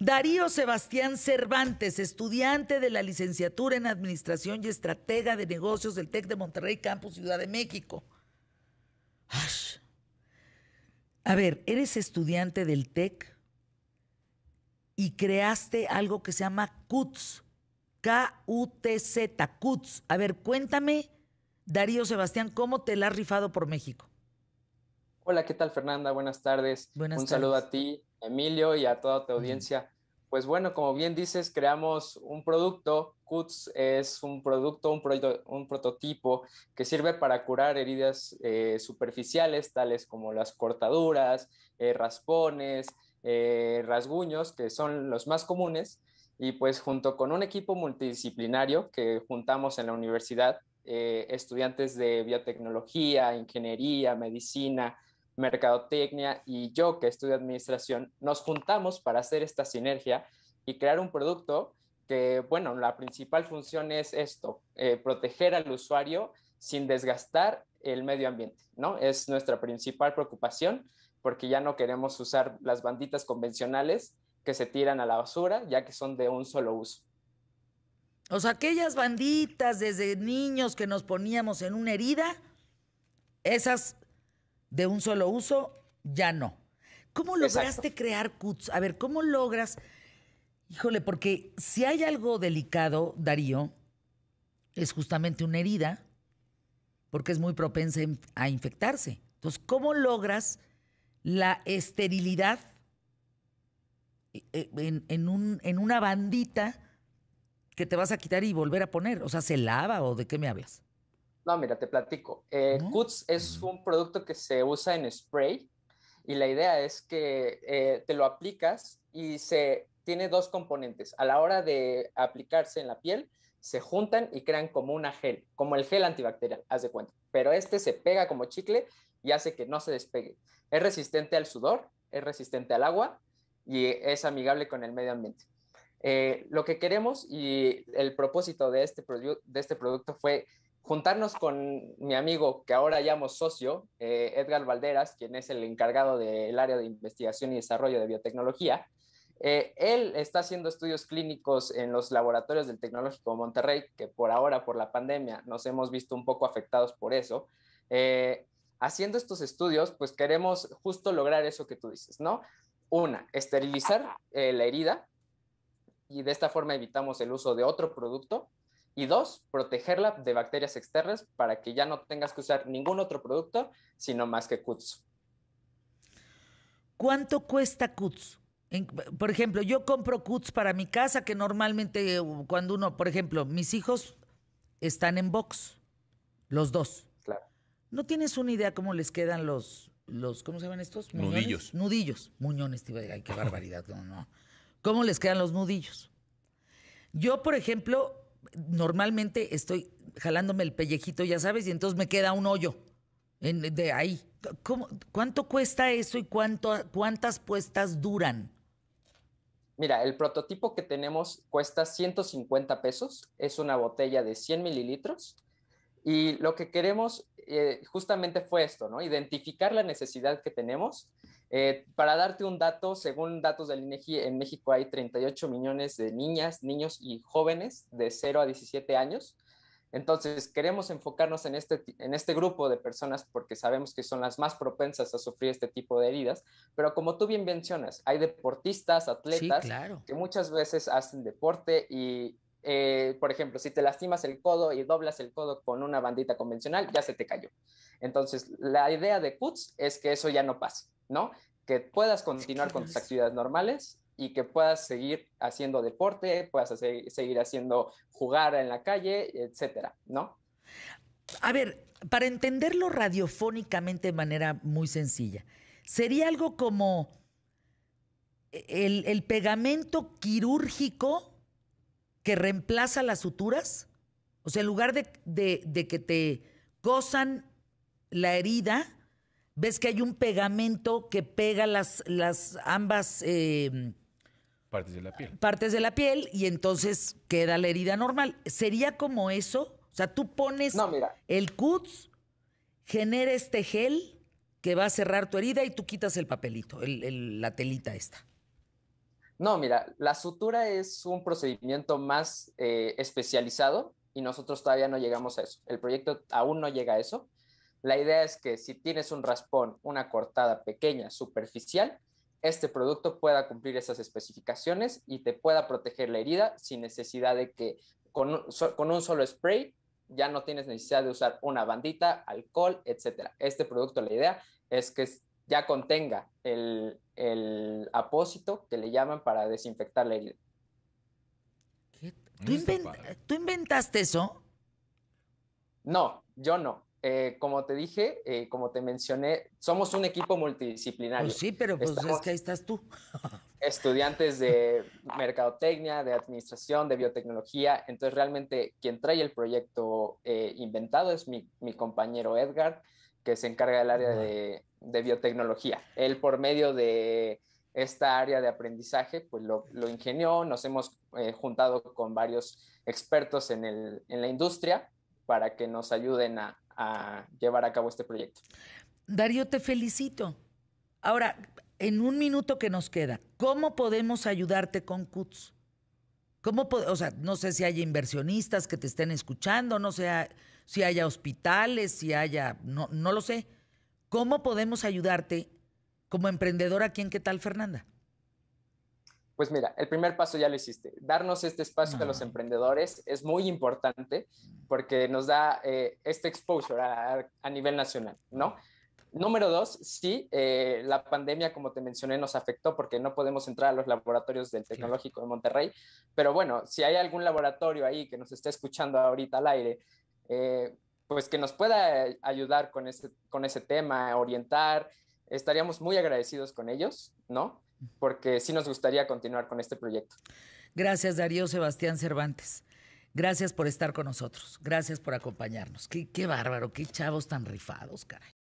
Darío Sebastián Cervantes, estudiante de la licenciatura en Administración y Estratega de Negocios del TEC de Monterrey, Campus Ciudad de México. A ver, eres estudiante del TEC y creaste algo que se llama CUTS. K-U-T-Z, CUTS. A ver, cuéntame, Darío Sebastián, ¿cómo te la has rifado por México? Hola, ¿qué tal Fernanda? Buenas tardes. Un saludo a ti, Emilio, y a toda tu audiencia. Pues bueno, como bien dices, creamos un producto. CUTS es un producto, un, un prototipo que sirve para curar heridas eh, superficiales, tales como las cortaduras, eh, raspones, eh, rasguños, que son los más comunes. Y pues junto con un equipo multidisciplinario que juntamos en la universidad, estudiantes de biotecnología, ingeniería, medicina, mercadotecnia y yo que estudio administración, nos juntamos para hacer esta sinergia y crear un producto que, bueno, la principal función es esto, eh, proteger al usuario sin desgastar el medio ambiente, ¿no? Es nuestra principal preocupación porque ya no queremos usar las banditas convencionales que se tiran a la basura ya que son de un solo uso. O sea, aquellas banditas desde niños que nos poníamos en una herida, esas de un solo uso, ya no. ¿Cómo lograste crear CUTS? A ver, ¿cómo logras? Híjole, porque si hay algo delicado, Darío, es justamente una herida, porque es muy propensa a infectarse. Entonces, ¿cómo logras la esterilidad eh, eh, en una bandita que te vas a quitar y volver a poner? O sea, ¿se lava o de qué me hablas? No, mira, te platico. Kutz eh, es mm. un producto que se usa en spray y la idea es que eh, te lo aplicas y se tiene dos componentes. A la hora de aplicarse en la piel, se juntan y crean como una gel, como el gel antibacterial, haz de cuenta. Pero este se pega como chicle y hace que no se despegue. Es resistente al sudor, es resistente al agua y es amigable con el medio ambiente. Eh, lo que queremos y el propósito de este, este producto fue juntarnos con mi amigo que ahora llamo socio, eh, Edgar Valderas, quien es el encargado del área de investigación y desarrollo de biotecnología. Eh, él está haciendo estudios clínicos en los laboratorios del Tecnológico de Monterrey, que por ahora, por la pandemia, nos hemos visto un poco afectados por eso. Eh, haciendo estos estudios, pues queremos justo lograr eso que tú dices, ¿no? Una, esterilizar la herida y de esta forma evitamos el uso de otro producto y dos, protegerla de bacterias externas para que ya no tengas que usar ningún otro producto, sino más que cuts ¿Cuánto cuesta cuts por ejemplo, yo compro cuts para mi casa, que normalmente cuando uno, por ejemplo, mis hijos están en box, los dos. Claro. ¿No tienes una idea cómo les quedan los, los ¿cómo se llaman estos? Nudillos. Nudillos. Muñones, te ay, qué barbaridad, no, no. ¿Cómo les quedan los nudillos? Yo, por ejemplo, normalmente estoy jalándome el pellejito, ya sabes, y entonces me queda un hoyo de ahí. ¿Cuánto cuesta eso y cuántas puestas duran? Mira, el prototipo que tenemos cuesta 150 pesos, es una botella de 100 mililitros y lo que queremos eh, justamente fue esto, ¿no? Identificar la necesidad que tenemos eh, para darte un dato, según datos del INEGI, en México hay 38 millones de niñas, niños y jóvenes de 0 a 17 años. Entonces, queremos enfocarnos en este, en este grupo de personas porque sabemos que son las más propensas a sufrir este tipo de heridas, pero como tú bien mencionas, hay deportistas, atletas que muchas veces hacen deporte y eh, por ejemplo, si te lastimas el codo y doblas el codo con una bandita convencional, ya se te cayó. Entonces, la idea de Kutz es que eso ya no pase, ¿no? Que puedas continuar con tus actividades normales y que puedas seguir haciendo deporte, puedas seguir haciendo jugar en la calle, etcétera, ¿no? A ver, para entenderlo radiofónicamente de manera muy sencilla, sería algo como el pegamento quirúrgico que reemplaza las suturas. O sea, en lugar de, que te gozan la herida, ves que hay un pegamento que pega las, las ambas em, partes de la piel. y entonces queda la herida normal. ¿Sería como eso? O sea, tú pones el CUTS, genera este gel que va a cerrar tu herida y tú quitas el papelito, el, la telita esta. No, mira, la sutura es un procedimiento más eh, especializado y nosotros todavía no llegamos a eso. El proyecto aún no llega a eso. La idea es que si tienes un raspón, una cortada pequeña, superficial, este producto pueda cumplir esas especificaciones y te pueda proteger la herida sin necesidad de que con un, con un solo spray ya no tienes necesidad de usar una bandita, alcohol, etcétera. Este producto, la idea es que ya contenga el, apósito que le llaman para desinfectar la herida. ¿Tú, inventaste eso? No, yo no. Eh, como te dije, eh, como te mencioné, somos un equipo multidisciplinario. Pues sí, pero pues es que ahí estás tú. estudiantes de mercadotecnia, de administración, de biotecnología. Entonces, realmente quien trae el proyecto eh, inventado es mi, mi, compañero Edgar, que se encarga del área de, de biotecnología. Él por medio de esta área de aprendizaje, pues lo, lo ingenió, nos hemos eh, juntado con varios expertos en, el, en, la industria para que nos ayuden a, llevar a cabo este proyecto. Darío, te felicito. Ahora, en un minuto que nos queda, ¿cómo podemos ayudarte con CUTS? ¿Cómo o no sé si hay inversionistas que te estén escuchando, no sé si haya hospitales, si haya, no, no lo sé. ¿Cómo podemos ayudarte como emprendedora aquí en qué tal, Fernanda? Pues mira, el primer paso ya lo hiciste. Darnos este espacio a los emprendedores es muy importante porque nos da eh, este exposure a, nivel nacional, ¿no? Número dos, sí, eh, la pandemia, como te mencioné, nos afectó porque no podemos entrar a los laboratorios del Tecnológico de Monterrey, pero bueno, si hay algún laboratorio ahí que nos esté escuchando ahorita al aire, eh, pues que nos pueda eh, ayudar con ese, con ese tema, orientar, estaríamos muy agradecidos con ellos, ¿no? Porque sí nos gustaría continuar con este proyecto. Gracias, Darío Sebastián Cervantes. Gracias por estar con nosotros. Gracias por acompañarnos. Qué, qué bárbaro, qué chavos tan rifados, caray.